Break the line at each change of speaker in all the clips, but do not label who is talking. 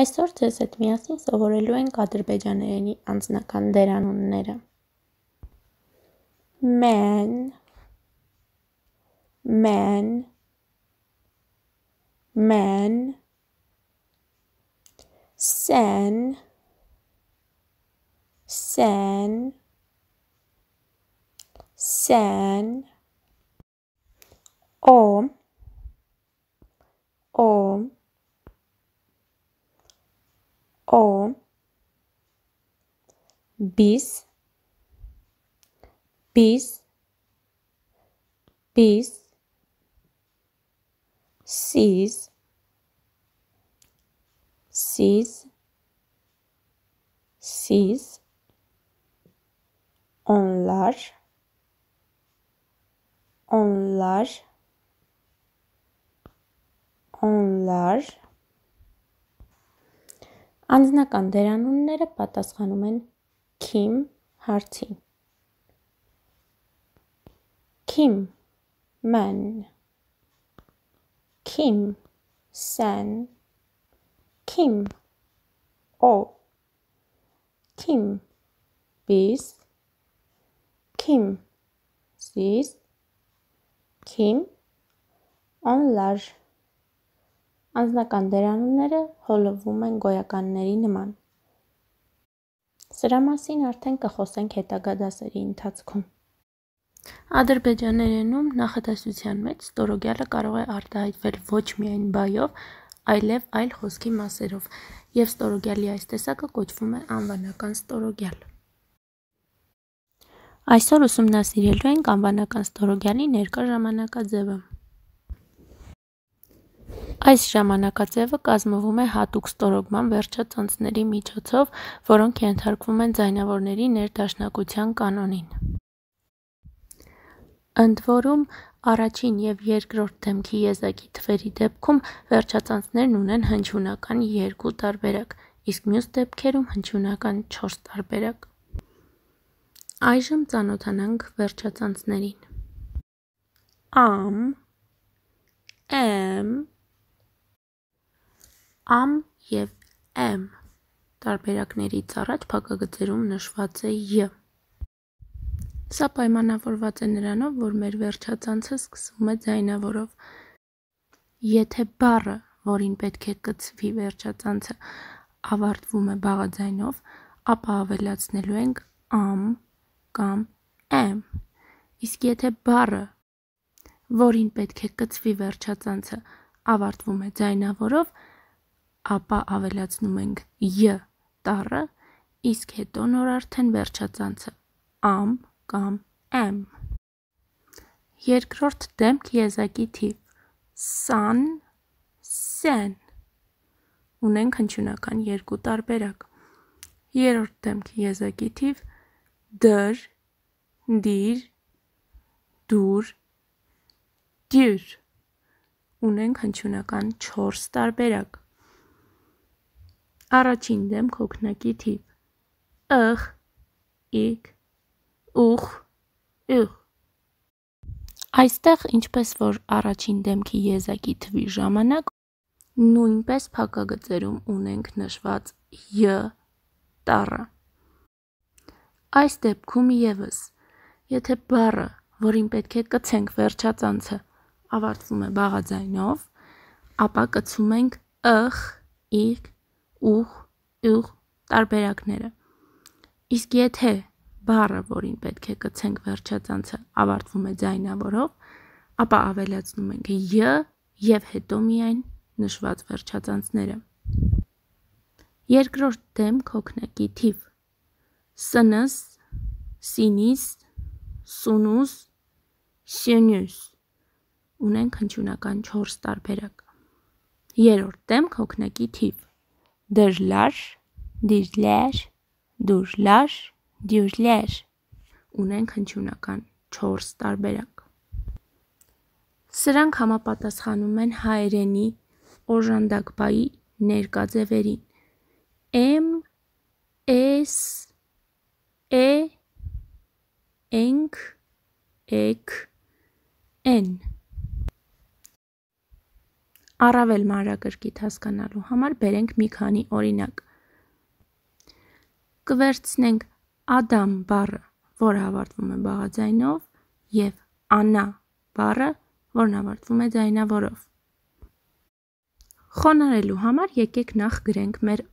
Այսօր ձեզ հետ միասին սովորելու ենք ադրբեջաներենի անձնական դերանունները։ Մեն Մեն Մեն Սեն Սեն Սեն Օ Օ o biz biz biz siz siz siz onlar onlar onlar Անձնական դերանունները պատասխանում են Քիմ հարցին։ Kim Man Kim San Kim O Kim Bis Kim Sis Kim Onlar Անձնական դերանունները հոլովում են գոյականների նման։ Սրա մասին արդեն կխոսենք հետագա դասերի ընթացքում։ Ադրբեջաներենում նախադասության մեջ ստորոգյալը կարող է արտահայտվել ոչ միայն բայով, այլև այլ խոսքի մասերով, եւ ստորոգյալի այս տեսակը կոչվում է անվանական ստորոգյալ։ Այսօր ուսումնասիրելու ենք անվանական ստորոգյալի ներկա ժամանակաձևը։ Այս ժամանակաձևը կազմվում է հատուկ ստորոգման վերջածանցների միջոցով, որոնք ենթարկվում են ձայնավորների ներդաշնակության կանոնին։ Ընդ որում, առաջին և երկրորդ դեմքի եզակի թվերի դեպքում վերջածանցներն ունեն հնչյունական երկու տարբերակ, իսկ մյուս դեպքերում հնչյունական 4 տարբերակ։ Այժմ ծանոթանանք վերջածանցներին։ Ամ, Մ, ամ և էմ տարբերակներից առաջ փակագծերում նշված է ե։ Սա պայմանավորված է նրանով, որ մեր վերջածանցը սկսվում է ձայնավորով։ Եթե բառը, որին պետք է կծվի վերջածանցը, ավարտվում է բաղաձայնով, ապա ավելացնելու ենք ամ կամ էմ։ Իսկ եթե բառը, որին պետք է կծվի վերջածանցը, ավարտվում է ձայնավորով, ապա ավելացնում ենք ୟ տառը, իսկ հետո նոր արդեն վերջածանցը ամ կամ m։ Երկրորդ դեմք եզակի թիվ սան, սեն։ Ունենք հնչյունական երկու տարբերակ։ Երրորդ դեմք եզակի թիվ դր, դիր, դուր, դյուր։ Ունենք հնչյունական 4 տարբերակ։ Առաջին դեմք հոգնակի թիվ։ Ըխ, իգ, ուխ, ուխ։ Այստեղ ինչպես որ առաջին դեմքի եզակի թվի ժամանակ նույնպես փակագծերում ունենք նշված ୟ տառը։ Այս դեպքում եւս, եթե բառը, որին պետք է կցենք վերջածանցը, ավարտվում է բաղաձայնով, ապա կցում ենք ըխ, իգ, ուղ, ուղ տարբերակները։ Իսկ եթե բառը, որին պետք է գցենք վերջածանցը, ավարտվում է ձայնավորով, ապա ավելացնում ենք ୟ եւ հետո միայն նշված վերջածանցները։ Երկրորդ դեմք հոգնակի թիվ։ Սնս, սինիս, սունուս, սյունյուս։ Ունենք հնչյունական 4 տարբերակ։ Երորդ դեմք հոգնակի թիվ դրլար, դիրլեր, դուրլար, դյուրլեր։ Ունենք հնչյունական 4 տարբերակ։ Սրանք համապատասխանում են հայերենի օժանդակբայի ներկա ձևերին. M, S, E, enk, ek, n Առավել մանրակրկիտ հասկանալու համար բերենք մի քանի օրինակ։ Կվերցնենք Ադամ բառը, որը ավարտվում է բաղաձայնով, եւ Անա բառը, որն ավարտվում է ձայնավորով։ Խոնարելու համար եկեք նախ գրենք մեր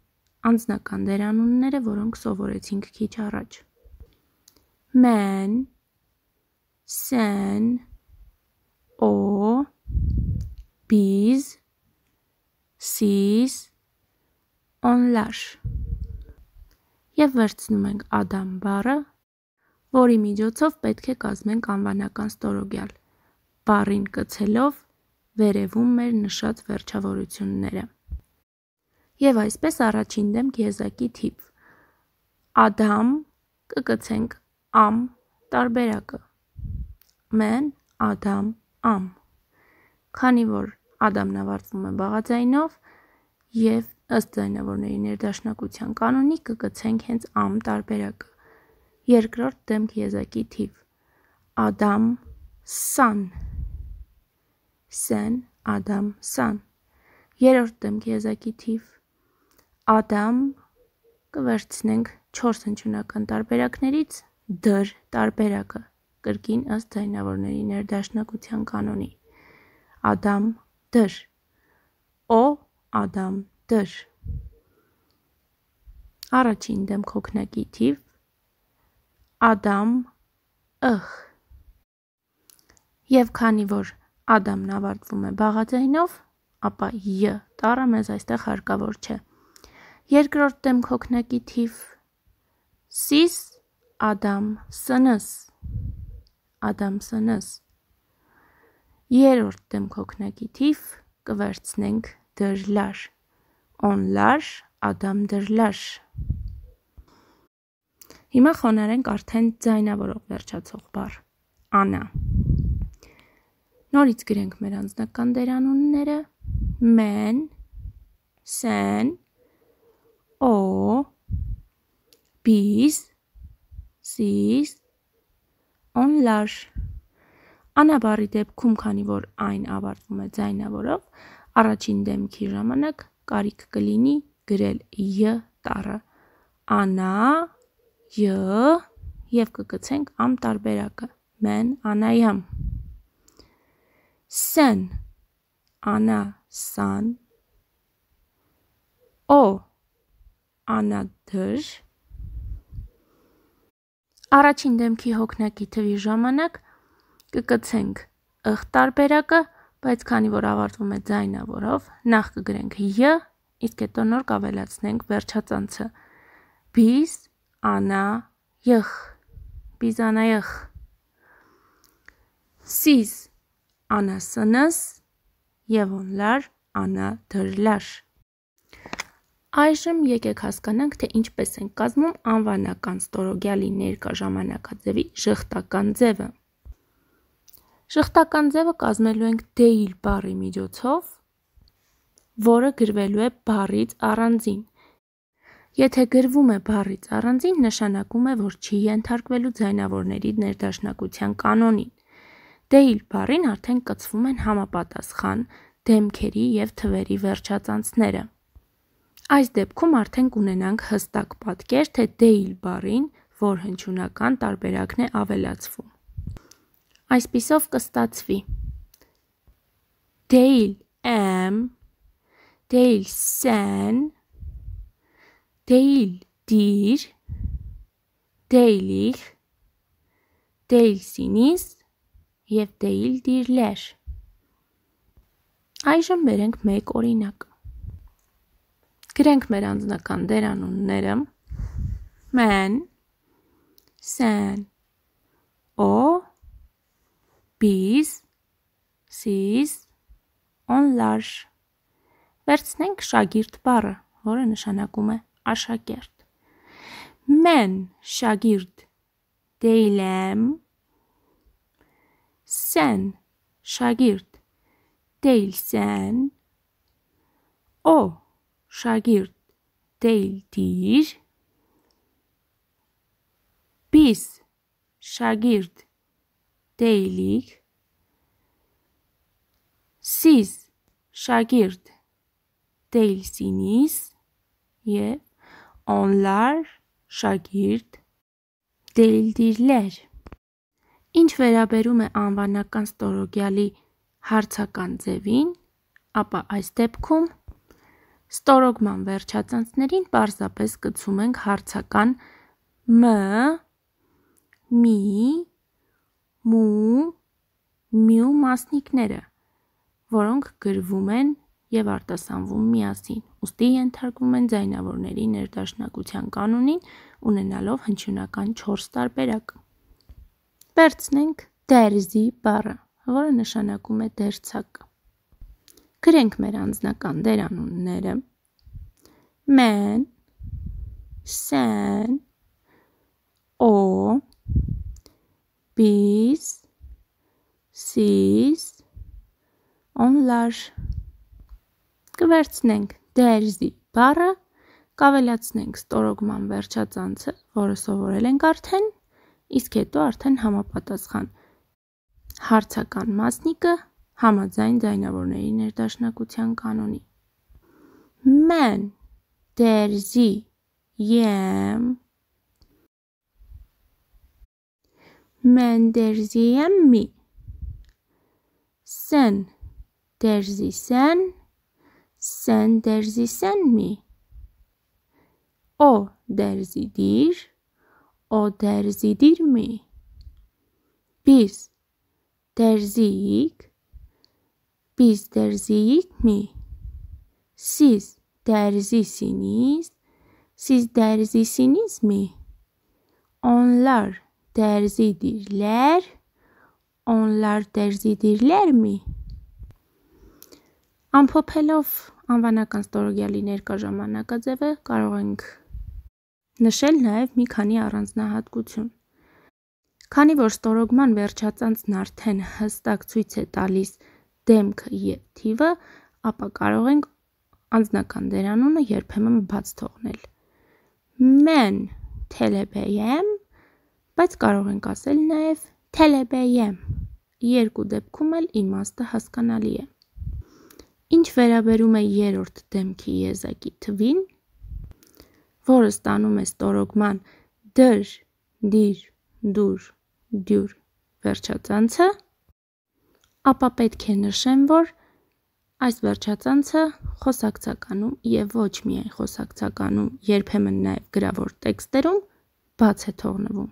անձնական դերանունները, որոնք սովորեցինք քիչ առաջ։ Մեն, սեն, օ biz, siz, onlar։ Եվ վերցնում ենք Adam բառը, որի միջոցով պետք է կազմենք անվանական ստորոգյալ։ Բառին կցելով վերևում մեր նշած վերջավորությունները։ Եվ այսպես առաջին դեմք եզակի տիպ։ Adam կկցենք am տարբերակը։ Մեն Adam am։ Քանի որ Ադամն ավարտվում է բաղաձայնով եւ ըստ ձայնավորների ներդաշնակության կանոնի կգցենք հենց ամ տարբերակը։ Երկրորդ դեմք եզակի թիվ։ Ադամ սան։ Սեն Ադամ սան։ Երրորդ դեմք եզակի թիվ։ Ադամ կվերցնենք 4 հնչյունական տարբերակներից դր տարբերակը կրկին ըստ ձայնավորների ներդաշնակության կանոնի։ Ադամ դր օ ադամ դր առաջին դեմք հոգնակի թիվ ադամ ըխ եւ քանի որ ադամն ավարտվում է բաղաձայնով ապա յ տառը մեզ այստեղ հարկավոր չէ երկրորդ դեմք հոգնակի թիվ սիս ադամ սնս ադամ սնս Երորդ դեմքօքնակի թիվ կվերցնենք դրլար։ Օնլար, Ադամ դրլար։ Հիմա խոնարենք արդեն ձայնավորող վերջացող բառ։ Անա։ Նորից գրենք մեր անձնական դերանունները։ Մեն, սեն, օ, բիզ, սիս, օնլար։ Անաբարի դեպքում, քանի որ այն ավարտվում է ձայնավորով, առաջին դեմքի ժամանակ կարիք կլինի գրել ୟ տառը։ Անա, ୟ եւ կգցենք ամ տարբերակը։ Մեն անայամ։ Սեն անա սան օ անադր Առաջին դեմքի հոգնակի թվի ժամանակ կկցենք ըղ տարբերակը, բայց քանի որ ավարտվում է ձայնավորով, նախ կգրենք ୟ, իսկ հետո նոր կավելացնենք վերջածանցը։ Բիզ անա յխ։ Բիզ անա յխ։ Սիզ անա սնս եւ օնլար անա դրլար։ Այժմ եկեք հասկանանք, թե ինչպես են կազմում անվանական ստորոգյալի ներկա ժամանակաձևի շղթական ձևը։ Շղթական ձևը կազմելու ենք դեիլ բարի միջոցով, որը գրվելու է բարից առանձին։ Եթե գրվում է բարից առանձին, նշանակում է, որ չի ենթարկվելու ձայնավորների ներդաշնակության կանոնին։ Դեիլ բարին արդեն կցվում են համապատասխան դեմքերի եւ թվերի վերջածանցները։ Այս դեպքում արդեն կունենանք հստակ պատկեր, թե դեիլ բարին, որ հնչյունական տարբերակն է ավելացվում։ Այսպիսով կստացվի Dale M, Dale Sen, Dale Dir, Dale Ich, Dale Sinis եւ Dale Dirler։ Այժմ վերենք մեկ օրինակ։ Գրենք մեր անձնական դերանունները։ Мен, Sen, O, Biz, siz, onlar։ Վերցնենք շագիրդ բառը, որը նշանակում է աշակերտ։ Մեն շագիրդ դեյլեմ։ Sen şagirt değilsen o şagirt değildir biz şagirt դեյլիկ Siz շագիրդ դեյլսինիս եւ onlar շագիրդ դեյլդիրներ Ինչ վերաբերում է անվանական ստորոգյալի հարցական ձևին, ապա այս դեպքում ստորոգման վերջածանցներին պարզապես կցում ենք հարցական մ, մի, մու, մյու մասնիկները, որոնք գրվում են եւ արտասանվում միասին։ Ոստի ենթարկվում են ձայնավորների ներդաշնակության կանոնին, ունենալով հնչյունական 4 տարբերակ։ Վերցնենք դերզի բառը, որը նշանակում է դերցակ։ Գրենք մեր անձնական դերանունները։ Մեն, սեն, Biz siz onlar կվերցնենք դերզի բառը կավելացնենք ստորոգման վերջածանցը, որը սովորել ենք արդեն, իսկ հետո արդեն համապատասխան հարցական մասնիկը համաձայն ձայնավորների ներդաշնակության կանոնի։ Մեն դերզի եմ Ben derziyem mi? Sen derzisen, sen derzisen mi? O derzidir, o derzidir mi? Biz derziyik, biz derziyik mi? Siz derzisiniz, siz derzisiniz mi? Onlar derzi dirler. Onlar derzi dirler mi? Ամփոփելով անվանական ստորոգյալի ներկա ժամանակաձևը կարող ենք նշել նաև մի քանի առանձնահատկություն։ Քանի որ ստորոգման վերջածանցն արդեն հստակ ցույց է տալիս դեմքը եւ թիվը, ապա կարող ենք անձնական դերանունը երբեմն բաց թողնել։ Մեն թելեբեյեմ բայց կարող ենք ասել նաև թելեբեյեմ։ Երկու դեպքում էլ իմաստը հասկանալի է։ Ինչ վերաբերում է երրորդ դեմքի եզակի թվին, որը ստանում է ստորոգման դր, դիր, դուր, դյուր վերջածանցը, ապա պետք է նշեմ, որ այս վերջածանցը խոսակցականում եւ ոչ միայն խոսակցականում, երբեմն նաեւ գրավոր տեքստերում բաց է թողնվում։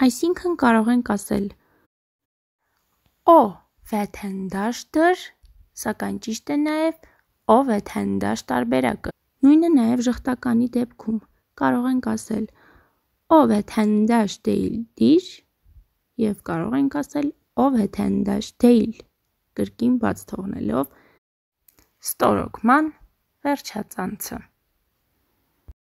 Այսինքն կարող ենք ասել O վեթենդաշտր, սակայն ճիշտ է նաև O վեթենդաշ տարբերակը։ Նույնը նաև ժխտականի դեպքում կարող ենք ասել O վեթենդաշ değil dir եւ կարող ենք ասել O վեթենդաշ değil կրկին բաց թողնելով ստորոգման վերջածանցը։